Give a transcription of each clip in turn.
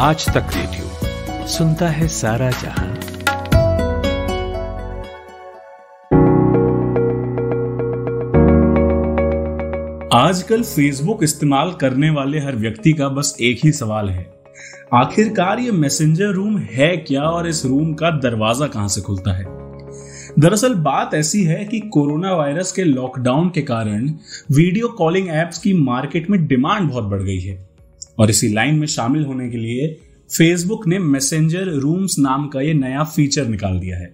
आज तक रेडियो सुनता है सारा जहां आजकल फेसबुक इस्तेमाल करने वाले हर व्यक्ति का बस एक ही सवाल है आखिरकार ये मैसेंजर रूम है क्या और इस रूम का दरवाजा कहां से खुलता है दरअसल बात ऐसी है कि कोरोना वायरस के लॉकडाउन के कारण वीडियो कॉलिंग एप्स की मार्केट में डिमांड बहुत बढ़ गई है और इसी लाइन में शामिल होने के लिए फेसबुक ने मैसेंजर रूम्स नाम का ये नया फीचर निकाल दिया है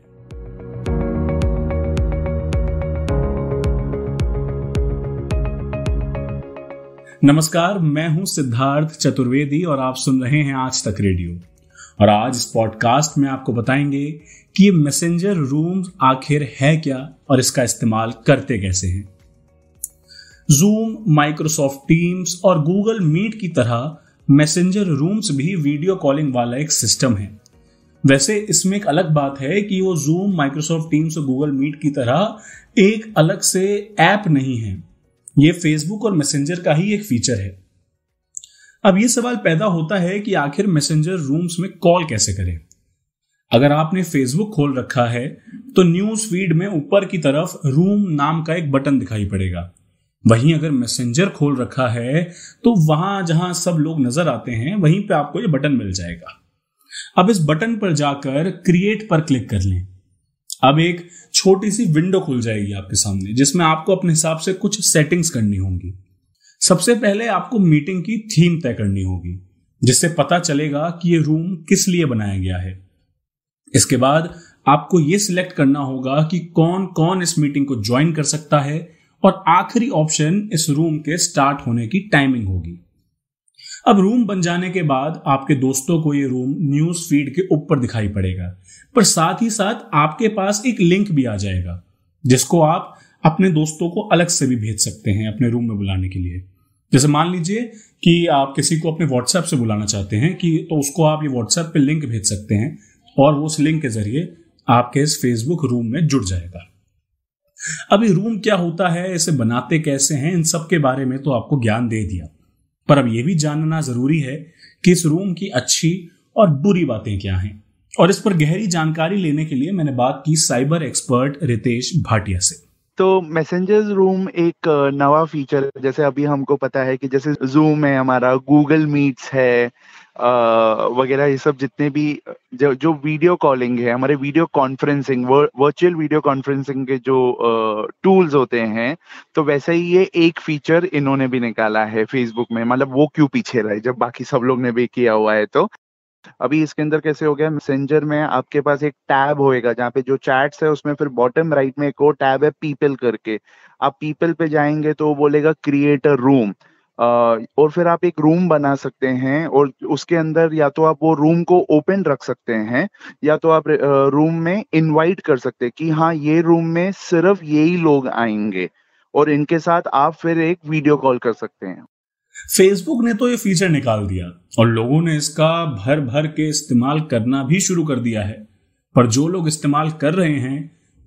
नमस्कार मैं हूं सिद्धार्थ चतुर्वेदी और आप सुन रहे हैं आज तक रेडियो और आज इस पॉडकास्ट में आपको बताएंगे कि ये मैसेंजर रूम आखिर है क्या और इसका इस्तेमाल करते कैसे हैं जूम माइक्रोसॉफ्ट टीम्स और गूगल मीट की तरह मैसेंजर रूम्स भी वीडियो कॉलिंग वाला एक सिस्टम है वैसे इसमें एक अलग बात है कि वो जूम माइक्रोसॉफ्ट टीम्स और गूगल मीट की तरह एक अलग से ऐप नहीं है ये फेसबुक और मैसेंजर का ही एक फीचर है अब ये सवाल पैदा होता है कि आखिर मैसेंजर रूम्स में कॉल कैसे करें अगर आपने फेसबुक खोल रखा है तो न्यूज फीड में ऊपर की तरफ रूम नाम का एक बटन दिखाई पड़ेगा वहीं अगर मैसेंजर खोल रखा है तो वहां जहां सब लोग नजर आते हैं वहीं पे आपको ये बटन मिल जाएगा अब इस बटन पर जाकर क्रिएट पर क्लिक कर लें अब एक छोटी सी विंडो खुल जाएगी आपके सामने जिसमें आपको अपने हिसाब से कुछ सेटिंग्स करनी होंगी सबसे पहले आपको मीटिंग की थीम तय करनी होगी जिससे पता चलेगा कि ये रूम किस लिए बनाया गया है इसके बाद आपको ये सिलेक्ट करना होगा कि कौन कौन इस मीटिंग को ज्वाइन कर सकता है और आखिरी ऑप्शन इस रूम के स्टार्ट होने की टाइमिंग होगी अब रूम बन जाने के बाद आपके दोस्तों को ये रूम न्यूज फीड के ऊपर दिखाई पड़ेगा पर साथ ही साथ आपके पास एक लिंक भी आ जाएगा जिसको आप अपने दोस्तों को अलग से भी भेज सकते हैं अपने रूम में बुलाने के लिए जैसे मान लीजिए कि आप किसी को अपने व्हाट्सएप से बुलाना चाहते हैं कि तो उसको आप ये व्हाट्सएप पे लिंक भेज सकते हैं और वो उस लिंक के जरिए आपके इस फेसबुक रूम में जुड़ जाएगा अब ये रूम क्या होता है इसे बनाते कैसे हैं इन सब के बारे में तो आपको ज्ञान दे दिया पर अब यह भी जानना जरूरी है कि इस रूम की अच्छी और बुरी बातें क्या हैं और इस पर गहरी जानकारी लेने के लिए मैंने बात की साइबर एक्सपर्ट रितेश भाटिया से तो मैसेजर्स रूम एक नवा फीचर जैसे अभी हमको पता है कि जैसे जूम है हमारा गूगल मीट्स है वगैरह ये सब जितने भी जो जो वीडियो कॉलिंग है हमारे video conferencing virtual video conferencing के जो टूल्स होते हैं तो वैसे ही ये एक फीचर इन्होंने भी निकाला है फेसबुक में मतलब वो क्यों पीछे रहे जब बाकी सब लोग ने भी किया हुआ है तो अभी इसके अंदर कैसे हो गया मैसेंजर में आपके पास एक टैब होएगा जहाँ पे जो चैट्स है उसमें फिर बॉटम राइट में एक और टैब है पीपल करके आप पीपल पे जाएंगे तो वो बोलेगा क्रिएट अ रूम और फिर आप एक रूम बना सकते हैं और उसके अंदर या तो आप वो रूम को ओपन रख सकते हैं या तो आप रूम में इनवाइट कर सकते हैं कि हाँ ये रूम में सिर्फ यही लोग आएंगे और इनके साथ आप फिर एक वीडियो कॉल कर सकते हैं फेसबुक ने तो ये फीचर निकाल दिया और लोगों ने इसका भर भर के इस्तेमाल करना भी शुरू कर दिया है पर जो लोग इस्तेमाल कर रहे हैं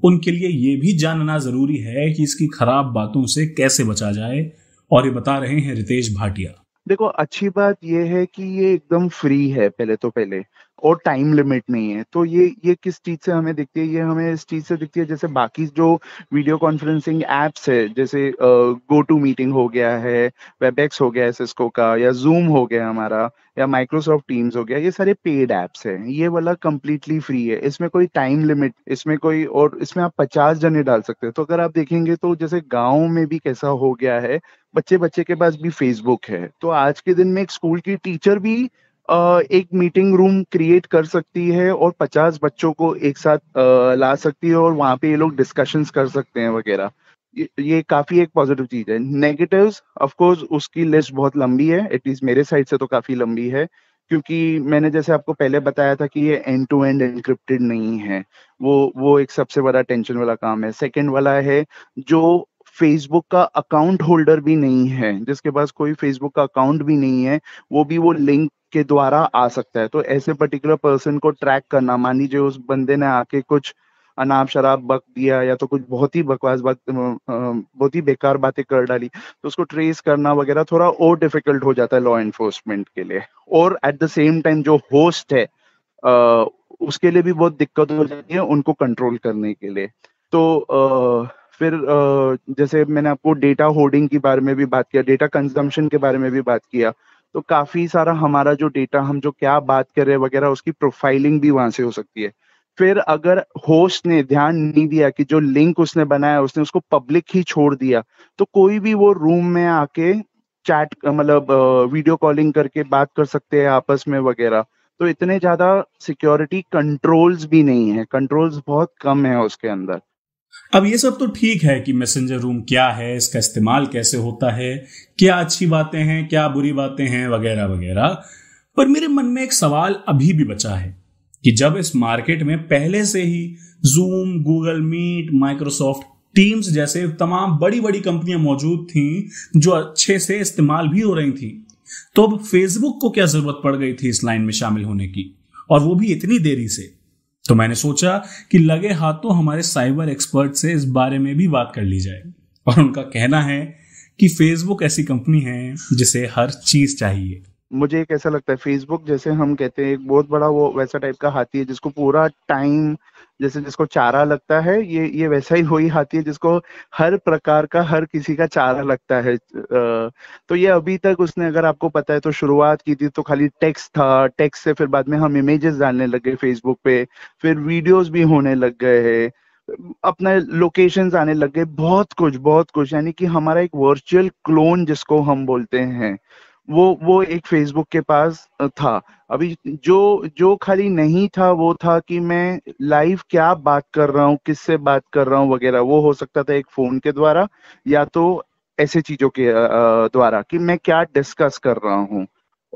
उनके लिए ये भी जानना जरूरी है कि इसकी खराब बातों से कैसे बचा जाए और ये बता रहे हैं रितेश भाटिया देखो अच्छी बात यह है कि ये एकदम फ्री है पहले तो पहले और टाइम लिमिट नहीं है तो ये ये किस चीज से हमें दिखती है ये हमें इस चीज से दिखती है जैसे बाकी जो वीडियो कॉन्फ्रेंसिंग एप्स है जैसे गो टू मीटिंग हो गया है वेबएक्स हो गया है सिस्को का या जूम हो गया हमारा या माइक्रोसॉफ्ट टीम्स हो गया ये सारे पेड एप्स हैं ये वाला कम्प्लीटली फ्री है इसमें कोई टाइम लिमिट इसमें कोई और इसमें आप पचास जने डाल सकते हैं तो अगर आप देखेंगे तो जैसे गाँव में भी कैसा हो गया है बच्चे बच्चे के पास भी फेसबुक है तो आज के दिन में एक स्कूल की टीचर भी एक मीटिंग रूम क्रिएट कर सकती है और 50 बच्चों को एक साथ ला सकती है और वहां पे ये लोग डिस्कशंस कर सकते हैं वगैरह ये, काफी एक पॉजिटिव चीज है नेगेटिव ऑफ कोर्स उसकी लिस्ट बहुत लंबी है एटलीस्ट मेरे साइड से तो काफी लंबी है क्योंकि मैंने जैसे आपको पहले बताया था कि ये एंड टू एंड एनक्रिप्टेड नहीं है वो वो एक सबसे बड़ा टेंशन वाला काम है सेकेंड वाला है जो फेसबुक का अकाउंट होल्डर भी नहीं है जिसके पास कोई फेसबुक का अकाउंट भी नहीं है वो भी वो लिंक के द्वारा आ सकता है तो ऐसे पर्टिकुलर पर्सन को ट्रैक करना मान लीजिए उस बंदे ने आके कुछ अनाप शराब बक दिया या तो कुछ बहुत ही बकवास बात बहुत ही बेकार बातें कर डाली तो उसको ट्रेस करना वगैरह थोड़ा और डिफिकल्ट हो जाता है लॉ एनफोर्समेंट के लिए और एट द सेम टाइम जो होस्ट है आ, उसके लिए भी बहुत दिक्कत हो जाती है उनको कंट्रोल करने के लिए तो आ, फिर आ, जैसे मैंने आपको डेटा होर्डिंग के बारे में भी बात किया डेटा कंजम्पशन के बारे में भी बात किया तो काफी सारा हमारा जो डेटा हम जो क्या बात कर रहे हैं वगैरह उसकी प्रोफाइलिंग भी वहां से हो सकती है फिर अगर होस्ट ने ध्यान नहीं दिया कि जो लिंक उसने बनाया उसने उसको पब्लिक ही छोड़ दिया तो कोई भी वो रूम में आके चैट मतलब वीडियो कॉलिंग करके बात कर सकते हैं आपस में वगैरह तो इतने ज्यादा सिक्योरिटी कंट्रोल्स भी नहीं है कंट्रोल्स बहुत कम है उसके अंदर अब ये सब तो ठीक है कि मैसेंजर रूम क्या है इसका इस्तेमाल कैसे होता है क्या अच्छी बातें हैं क्या बुरी बातें हैं वगैरह वगैरह पर मेरे मन में एक सवाल अभी भी बचा है कि जब इस मार्केट में पहले से ही Zoom Google Meet Microsoft Teams जैसे तमाम बड़ी बड़ी कंपनियां मौजूद थी जो अच्छे से इस्तेमाल भी हो रही थी तो अब फेसबुक को क्या जरूरत पड़ गई थी इस लाइन में शामिल होने की और वो भी इतनी देरी से तो मैंने सोचा कि लगे हाथों हमारे साइबर एक्सपर्ट से इस बारे में भी बात कर ली जाए और उनका कहना है कि फेसबुक ऐसी कंपनी है जिसे हर चीज चाहिए मुझे एक ऐसा लगता है फेसबुक जैसे हम कहते हैं एक बहुत बड़ा वो वैसा टाइप का हाथी है जिसको पूरा टाइम जैसे जिसको चारा लगता है ये ये वैसा ही हुई हाथी है जिसको हर प्रकार का हर किसी का चारा लगता है तो ये अभी तक उसने अगर आपको पता है तो शुरुआत की थी तो खाली टेक्स्ट था टेक्स्ट से फिर बाद में हम इमेजेस डालने लग गए फेसबुक पे फिर वीडियोस भी होने लग गए है अपने लोकेशन आने लग गए बहुत कुछ बहुत कुछ यानी कि हमारा एक वर्चुअल क्लोन जिसको हम बोलते हैं वो वो एक फेसबुक के पास था अभी जो जो खाली नहीं था वो था कि मैं लाइव क्या बात कर रहा हूँ किससे बात कर रहा हूँ वगैरह वो हो सकता था एक फोन के द्वारा या तो ऐसे चीजों के द्वारा कि मैं क्या डिस्कस कर रहा हूँ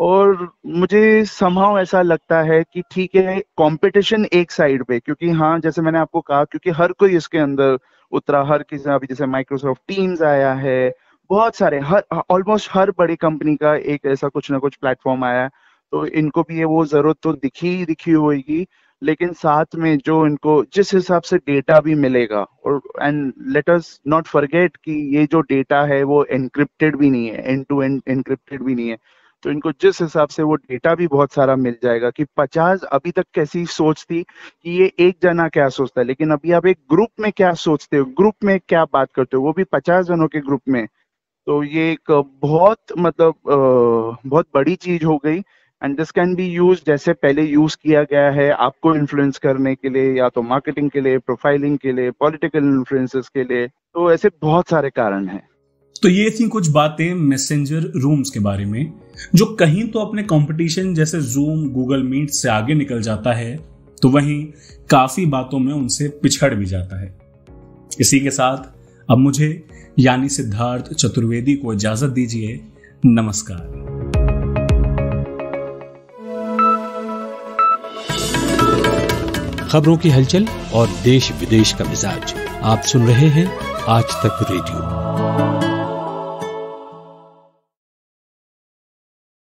और मुझे समाव ऐसा लगता है कि ठीक है कंपटीशन एक साइड पे क्योंकि हाँ जैसे मैंने आपको कहा क्योंकि हर कोई इसके अंदर उतरा हर किसी अभी जैसे माइक्रोसॉफ्ट टीम्स आया है बहुत सारे हर ऑलमोस्ट हर बड़ी कंपनी का एक ऐसा कुछ ना कुछ प्लेटफॉर्म आया है तो इनको भी ये वो जरूरत तो दिखी ही दिखी होगी लेकिन साथ में जो इनको जिस हिसाब से डेटा भी मिलेगा और and let us not forget कि ये जो डेटा है वो एनक्रिप्टेड भी नहीं है एंड टू एंड एनक्रिप्टेड भी नहीं है तो इनको जिस हिसाब से वो डेटा भी बहुत सारा मिल जाएगा कि पचास अभी तक कैसी सोच थी कि ये एक जना क्या सोचता है लेकिन अभी आप एक ग्रुप में क्या सोचते हो ग्रुप में क्या बात करते हो वो भी पचास जनों के ग्रुप में तो ये एक बहुत मतलब बहुत बड़ी चीज हो गई and this can be use जैसे पहले यूज किया गया है आपको इन्फ्लुएंस करने के लिए या तो मार्केटिंग के लिए प्रोफाइलिंग के लिए पॉलिटिकल इन्फ्लुएंसेस के लिए तो ऐसे बहुत सारे कारण हैं तो ये थी कुछ बातें मैसेंजर रूम्स के बारे में जो कहीं तो अपने कंपटीशन जैसे जूम गूगल मीट से आगे निकल जाता है तो वहीं काफी बातों में उनसे पिछड़ भी जाता है इसी के साथ अब मुझे यानी सिद्धार्थ चतुर्वेदी को इजाजत दीजिए नमस्कार खबरों की हलचल और देश विदेश का मिजाज आप सुन रहे हैं आज तक रेडियो